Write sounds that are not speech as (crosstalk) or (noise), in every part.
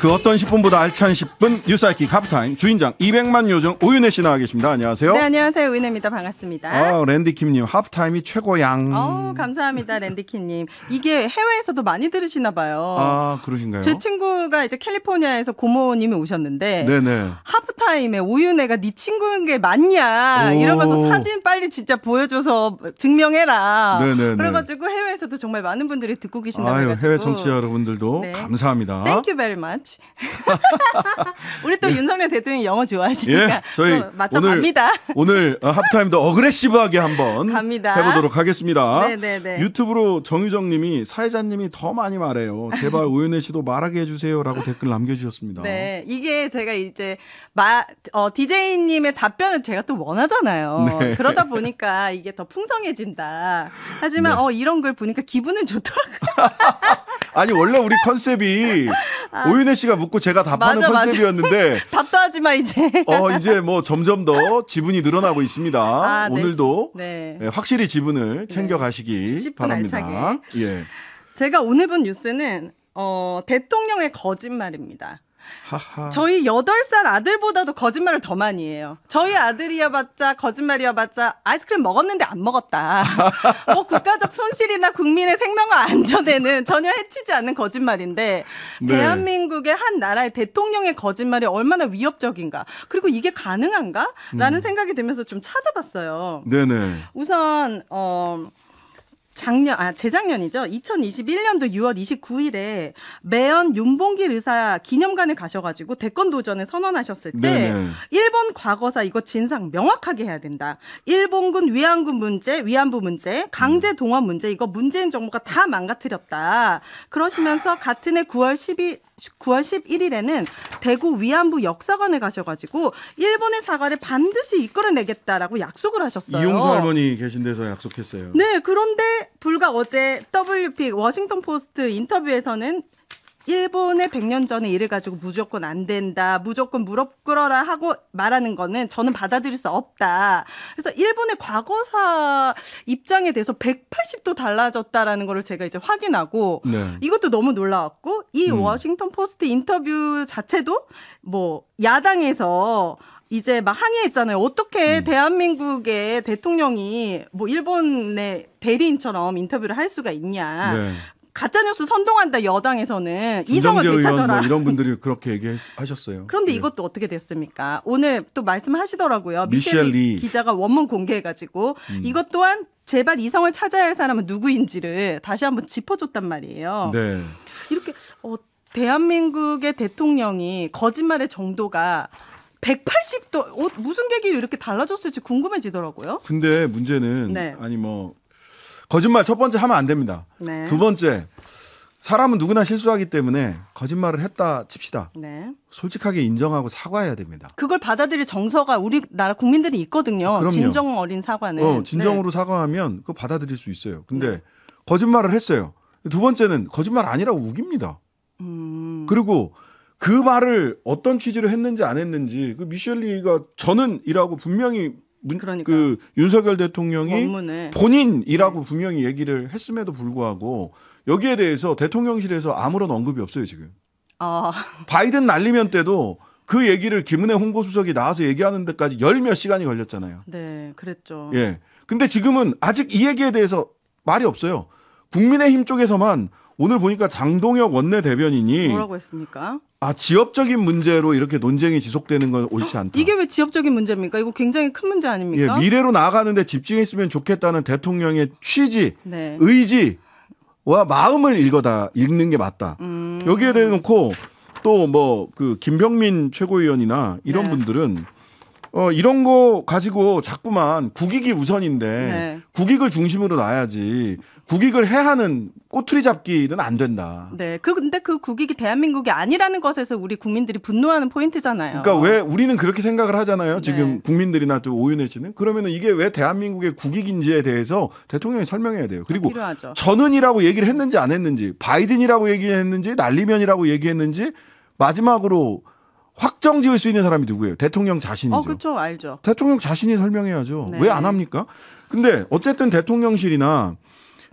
그 어떤 10분보다 알찬 10분 뉴스아이키 카프타임 주인장 200만 요정 오윤혜 씨 나와 계십니다. 안녕하세요. 네, 안녕하세요. 오윤혜입니다. 반갑습니다. 아, 랜디킴님 하프타임이 최고양. 어, 감사합니다. 랜디킴님. 이게 해외에서도 많이 들으시나 봐요. 아, 그러신가요? 제 친구가 이제 캘리포니아에서 고모님이 오셨는데 네네. 네. 하프타임에 오윤혜가 네 친구인 게 맞냐 이러면서 사진 빨리 진짜 보여줘서 증명해라. 네네 네, 네. 그래가지고 해외에서도 정말 많은 분들이 듣고 계신다고 해요. 해외 청취자 여러분들도 네. 감사합니다. 땡큐 a n k y 그렇 (laughs) 우리 또 예. 윤석열 대통령 영어 좋아하시니까 예, 저희 맞춰갑니다. 오늘, (laughs) 어, 하늘타임도 어그레시브하게 한번 갑니다. 해보도록 하겠습니다. 네네네. 유튜브로 정유정님이 사회자님이 더 많이 말해요. 제발 (laughs) 오윤혜 씨도 말하게 해주세요라고 댓글 남겨주셨습니다. 네, 이게 제가 이제 마 어, DJ님의 답변을 제가 또 원하잖아요. 네. 그러다 보니까 이게 더 풍성해진다. 하지만 네. 어 이런 걸 보니까 기분은 좋더라고요. 아니 원래 우리 컨셉이 아. 오윤혜 씨가 묻고 제가 답하는 맞아, 컨셉이었는데 맞아. (laughs) 답도 하지 마 이제. 어 이제 뭐 점점 더 지분이 늘어나고 있습니다. 아, 네. 오늘도 네. 네. 확실히 지분을 네. 챙겨 가시기 네, 바랍니다. 알차게. 예. 제가 오늘 본 뉴스는 어, 대통령의 거짓말입니다. 저희 8살 아들보다도 거짓말을 더 많이 해요. 저희 아들이야봤자 거짓말이야봤자 아이스크림 먹었는데 안 먹었다. (laughs) 뭐 국가적 손실이나 국민의 생명과 안전에는 전혀 해치지 않는 거짓말인데 네. 대한민국의 한 나라의 대통령의 거짓말이 얼마나 위협적인가 그리고 이게 가능한가라는 음. 생각이 들면서 좀 찾아봤어요. 네네. 우선 어. 작년 아 재작년이죠. 2021년도 6월 29일에 매연 윤봉길 의사 기념관에 가셔가지고 대권 도전을 선언하셨을 때 네네. 일본 과거사 이거 진상 명확하게 해야 된다. 일본군 위안군 문제, 위안부 문제, 강제 음. 동원 문제 이거 문재인 정부가 다 망가뜨렸다. 그러시면서 같은 해 9월 12 9월 11일에는 대구 위안부 역사관에 가셔가지고 일본의 사과를 반드시 이끌어내겠다라고 약속을 하셨어요. 이용수 할머니 계신 데서 약속했어요. 네, 그런데 불과 어제 WP 워싱턴 포스트 인터뷰에서는 일본의 100년 전의 일을 가지고 무조건 안 된다, 무조건 무릎 꿇어라 하고 말하는 거는 저는 받아들일 수 없다. 그래서 일본의 과거사 입장에 대해서 180도 달라졌다라는 거를 제가 이제 확인하고 네. 이것도 너무 놀라웠고 이 음. 워싱턴 포스트 인터뷰 자체도 뭐 야당에서 이제 막 항의했잖아요. 어떻게 음. 대한민국의 대통령이 뭐 일본의 대리인처럼 인터뷰를 할 수가 있냐. 네. 가짜뉴스 선동한다 여당에서는 이성을 되찾아라 뭐 이런 분들이 (laughs) 그렇게 얘기하셨어요. 그런데 네. 이것도 어떻게 됐습니까? 오늘 또 말씀하시더라고요. 미셸 리 기자가 원문 공개해가지고 음. 이것 또한 제발 이성을 찾아야 할 사람은 누구인지를 다시 한번 짚어줬단 말이에요. 네. 이렇게 어, 대한민국의 대통령이 거짓말의 정도가 180도 어, 무슨 계기로 이렇게 달라졌을지 궁금해지더라고요. 근데 문제는 네. 아니 뭐 거짓말 첫 번째 하면 안 됩니다. 네. 두 번째 사람은 누구나 실수하기 때문에 거짓말을 했다 칩시다. 네. 솔직하게 인정하고 사과해야 됩니다. 그걸 받아들일 정서가 우리나라 국민들이 있거든요. 아, 그럼요. 진정 어린 사과는. 어, 진정으로 네. 사과하면 그거 받아들일 수 있어요. 근데 네. 거짓말을 했어요. 두 번째는 거짓말 아니라고 우깁니다. 음... 그리고 그 말을 어떤 취지로 했는지 안 했는지 그 미셸리가 저는이라고 분명히 문, 그 윤석열 대통령이 원문에. 본인이라고 네. 분명히 얘기를 했음에도 불구하고 여기에 대해서 대통령실에서 아무런 언급이 없어요 지금. 어. 바이든 날리면 때도 그 얘기를 김은혜 홍보수석이 나와서 얘기하는 데까지 열 몇 시간이 걸렸잖아요. 네, 그랬죠. 예. 근데 지금은 아직 이 얘기에 대해서 말이 없어요. 국민의힘 쪽에서만 오늘 보니까 장동혁 원내 대변인이 뭐라고 했습니까? 아 지역적인 문제로 이렇게 논쟁이 지속되는 건 옳지 않다. 이게 왜 지역적인 문제입니까? 이거 굉장히 큰 문제 아닙니까? 예, 미래로 나아가는데 집중했으면 좋겠다는 대통령의 취지, 네. 의지와 마음을 읽어다 읽는 게 맞다. 음... 여기에 대해 놓고 또 뭐 그 김병민 최고위원이나 이런 네. 분들은 어, 이런 거 가지고 자꾸만 국익이 우선인데 네. 국익을 중심으로 놔야지 국익을 해하는 꼬투리 잡기는 안 된다. 네. 그 근데 그 국익이 대한민국이 아니라는 것에서 우리 국민들이 분노하는 포인트잖아요. 그러니까 왜 우리는 그렇게 생각을 하잖아요. 지금 네. 국민들이나 또 오윤혜 씨는 그러면은 이게 왜 대한민국의 국익인지에 대해서 대통령이 설명해야 돼요. 그리고 필요하죠. 저는이라고 얘기를 했는지 안 했는지 바이든이라고 얘기했는지 난리면이라고 얘기했는지 마지막으로 확정 지을 수 있는 사람이 누구예요? 대통령 자신이죠. 어, 그렇죠. 알죠. 대통령 자신이 설명해야죠. 네. 왜안 합니까? 근데 어쨌든 대통령실이나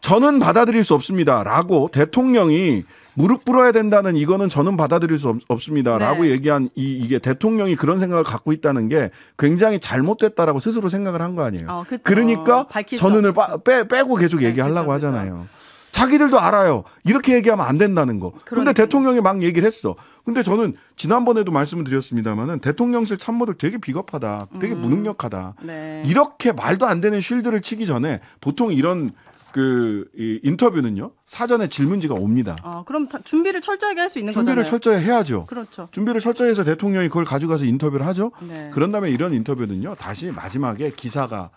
저는 받아들일 수 없습니다라고 대통령이 무릎 꿇어야 된다는 이거는 저는 받아들일 수 없, 습니다라고 네. 얘기한 이, 이게 대통령이 그런 생각을 갖고 있다는 게 굉장히 잘못됐다라고 스스로 생각을 한 거 아니에요. 어, 그러니까 전은을 빼, 빼고 계속 네, 얘기하려고 그쵸, 그쵸. 하잖아요. 자기들도 알아요. 이렇게 얘기하면 안 된다는 거. 그러니까. 근데 대통령이 막 얘기를 했어. 근데 저는 지난번에도 말씀을 드렸습니다만은 대통령실 참모들 되게 비겁하다. 되게 음. 무능력하다. 네. 이렇게 말도 안 되는 쉴드를 치기 전에 보통 이런 그 이 인터뷰는요 사전에 질문지가 옵니다. 아 그럼 준비를 철저하게 할 수 있는 준비를 거잖아요. 준비를 철저히 해야죠. 그렇죠. 준비를 철저히 해서 대통령이 그걸 가져가서 인터뷰를 하죠. 네. 그런 다음에 이런 인터뷰는요 다시 마지막에 기사가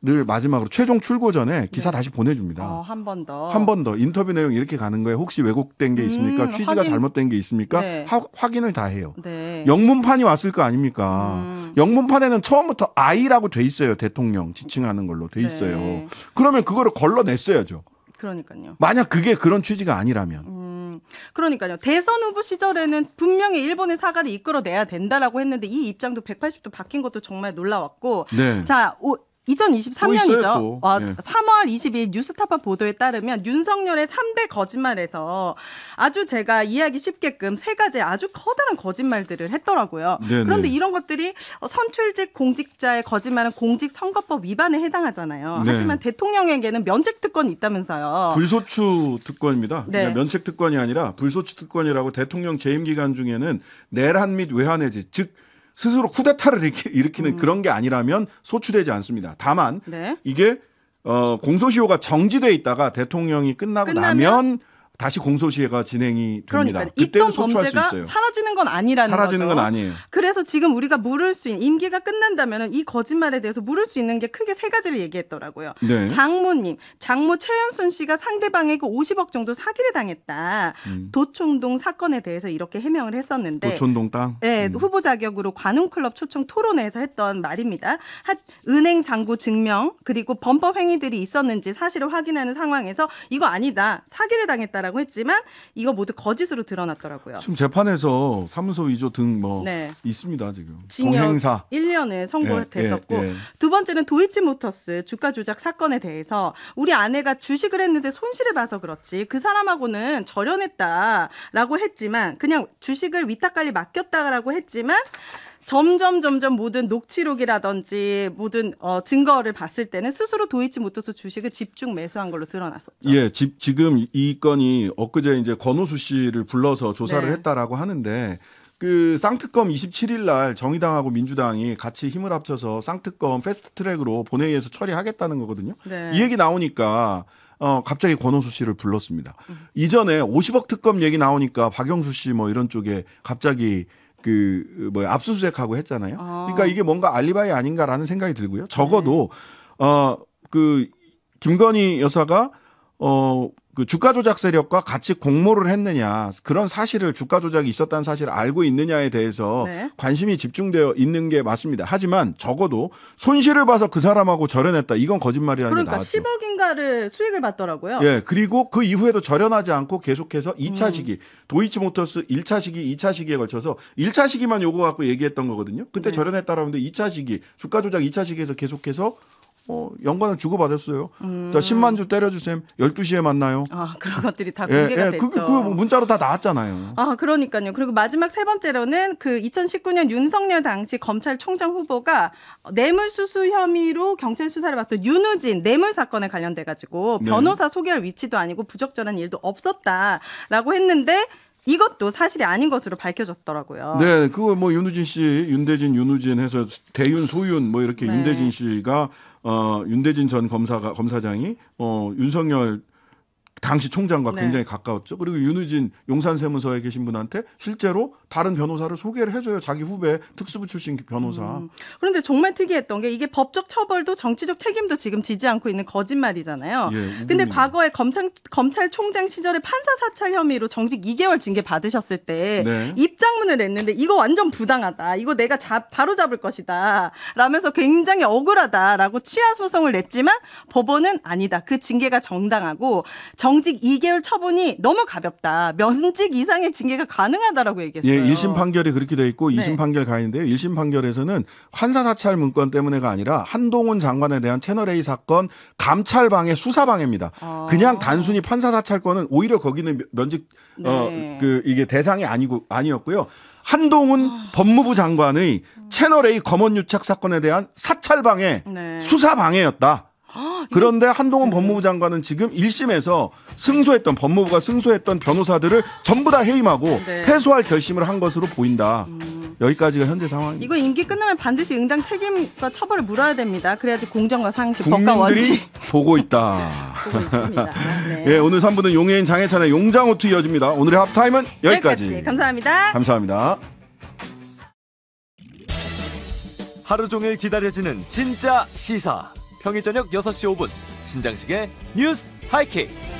를 마지막으로 최종 출고 전에 네. 기사 네. 다시 보내줍니다. 어, 한번 더. 한 번 더. 인터뷰 내용 이렇게 가는 거예요 혹시 왜곡된 게 음, 있습니까? 음, 취지가 확인. 잘못된 게 있습니까? 네. 하, 확인을 다 해요. 네. 영문판이 왔을 거 아닙니까? 음. 영문판에는 처음부터 아이라고 돼 있어요. 대통령 지칭하는 걸로 돼 네. 있어요. 그러면 그거를 걸러냈어야죠. 그러니까요. 만약 그게 그런 취지가 아니라면. 음, 그러니까요. 대선 후보 시절에는 분명히 일본의 사과를 이끌어내야 된다라고 했는데 이 입장도 180도 바뀐 것도 정말 놀라웠고. 네. 자, 오, 2023년이죠. 뭐 어, 예. 3월 22일 뉴스타파 보도에 따르면 윤석열의 3대 거짓말에서 아주 제가 이해하기 쉽게끔 세 가지 아주 커다란 거짓말들을 했더라고요. 네네. 그런데 이런 것들이 어, 선출직 공직자의 거짓말은 공직선거법 위반에 해당하잖아요. 네. 하지만 대통령에게는 면책 특권이 있다면서요. 불소추 특권입니다. 네. 면책 특권이 아니라 불소추 특권이라고 대통령 재임 기간 중에는 내란 및 외환 해지 즉 스스로 쿠데타를 (laughs) 일으키는 음. 그런 게 아니라면 소추되지 않습니다. 다만 네. 이게 어, 공소시효가 정지돼 있다가 대통령이 끝나고 끝나면, 나면 다시 공소시효가 진행이 됩니다. 그러니까 있던 범죄가 사라지는 건 아니라는 사라지는 거죠. 건 아니에요. 그래서 지금 우리가 물을 수 있는 임기가 끝난다면 이 거짓말에 대해서 물을 수 있는 게 크게 세 가지를 얘기했더라고요. 네. 장모님, 장모 최윤순 씨가 상대방에게 50억 그 정도 사기를 당했다. 음. 도촌동 사건에 대해서 이렇게 해명을 했었는데 도촌동 땅? 네, 음. 후보 자격으로 관훈클럽 초청 토론회에서 했던 말입니다. 핫, 은행 잔고 증명 그리고 범법 행위들이 있었는지 사실을 확인하는 상황에서 이거 아니다. 사기를 당했다라 있다라고 했지만 이거 모두 거짓으로 드러났더라고요. 지금 재판에서 사무소 위조 등뭐 네. 있습니다 지금. 동행사 1년을 선고됐었고 예, 예, 예. 두 번째는 도이치모터스 주가 조작 사건에 대해서 우리 아내가 주식을 했는데 손실을 봐서 그렇지 그 사람하고는 절연했다라고 했지만 그냥 주식을 위탁 관리 맡겼다라고 했지만 점점 점점 모든 녹취록이라든지 모든 어, 증거를 봤을 때는 스스로 도이치 모터스 주식을 집중 매수한 걸로 드러났었죠. 예, 지, 지금 이 건이 엊그제 이제 권호수 씨를 불러서 조사를 네. 했다라고 하는데 그 쌍특검 27일 날 정의당하고 민주당이 같이 힘을 합쳐서 쌍특검 패스트트랙으로 본회의에서 처리하겠다는 거거든요. 네. 이 얘기 나오니까 어 갑자기 권호수 씨를 불렀습니다. 음. 이전에 50억 특검 얘기 나오니까 박영수 씨 뭐 이런 쪽에 갑자기 그, 뭐, 압수수색하고 했잖아요. 아. 그러니까 이게 뭔가 알리바이 아닌가라는 생각이 들고요. 적어도, 네. 어, 그, 김건희 여사가 어, 그 주가 조작 세력과 같이 공모를 했느냐 그런 사실을 주가 조작이 있었다는 사실을 알고 있느냐에 대해서 네. 관심이 집중되어 있는 게 맞습니다. 하지만 적어도 손실을 봐서 그 사람하고 절연했다 이건 거짓말이라는 그러니까 나왔죠. 10억인가를 수익을 받더라고요. 예, 그리고 그 이후에도 절연하지 않고 계속해서 2차 음. 시기 도이치모터스 1차 시기, 2차 시기에 걸쳐서 1차 시기만 요구 갖고 얘기했던 거거든요. 그때 네. 절연했다라는데 2차 시기 주가 조작 2차 시기에서 계속해서 어, 연관을 주고받았어요. 음. 자, 10만 주때려주세요 12시에 만나요. 아, 그런 것들이 다 공개가 예, 예, 그, 그, 됐죠. 그, 그 문자로 다 나왔잖아요. 아, 그러니까요. 그리고 마지막 세 번째로는 그 2019년 윤석열 당시 검찰총장 후보가 뇌물수수 혐의로 경찰 수사를 받던 윤우진 뇌물 사건에 관련돼 가지고 네. 변호사 소개할 위치도 아니고 부적절한 일도 없었다라고 했는데 이것도 사실이 아닌 것으로 밝혀졌더라고요. 네, 그거 뭐 윤우진 씨, 윤대진, 윤우진 해서 대윤, 소윤 뭐 이렇게 네. 윤대진 씨가 어 윤대진 전 검사가 검사장이 어 윤석열 당시 총장과 네. 굉장히 가까웠죠. 그리고 윤우진 용산세무서에 계신 분한테 실제로 다른 변호사를 소개를 해줘요. 자기 후배 특수부 출신 변호사. 음. 그런데 정말 특이했던 게 이게 법적 처벌도 정치적 책임도 지금 지지 않고 있는 거짓말이잖아요. 예, 근데 과거에 검찰, 검찰총장 시절에 판사 사찰 혐의로 정직 2개월 징계 받으셨을 때 네. 입장문을 냈는데 이거 완전 부당하다. 이거 내가 자, 바로 잡을 것이다. 라면서 굉장히 억울하다라고 취하 소송을 냈지만 법원은 아니다. 그 징계가 정당하고 정직 2개월 처분이 너무 가볍다. 면직 이상의 징계가 가능하다라고 얘기했어요. 예. 거 예, 1심 판결이 그렇게 돼 있고 네. 2심 판결 가는데요. 1심 판결에서는 환사 사찰 문건 때문에가 아니라 한동훈 장관에 대한 채널 A 사건 감찰 방해 수사 방해입니다. 아. 그냥 단순히 판사 사찰권은 오히려 거기는 면직 어, 네. 어그 이게 대상이 아니고 아니었고요. 한동훈 아. 법무부 장관의 채널 A 검언 유착 사건에 대한 사찰 방해 네. 수사 방해였다. 그런데 한동훈 네. 법무부 장관은 지금 1심에서 승소했던 법무부가 승소했던 변호사들을 전부 다 해임하고 네. 패소할 결심을 한 것으로 보인다. 음. 여기까지가 현재 상황입니다. 이거 임기 끝나면 반드시 응당 책임과 처벌을 물어야 됩니다. 그래야지 공정과 상식, 법과 원칙. 보고 있다. (laughs) 보고 네. 예, 오늘 3부는 용해인 장해찬의 용장호투 이어집니다. 오늘의 합타임은 여기까지. 여기까지. 감사합니다. 감사합니다. 하루 종일 기다려지는 진짜 시사. 평일 저녁 6시 5분 신장식의 뉴스 하이킥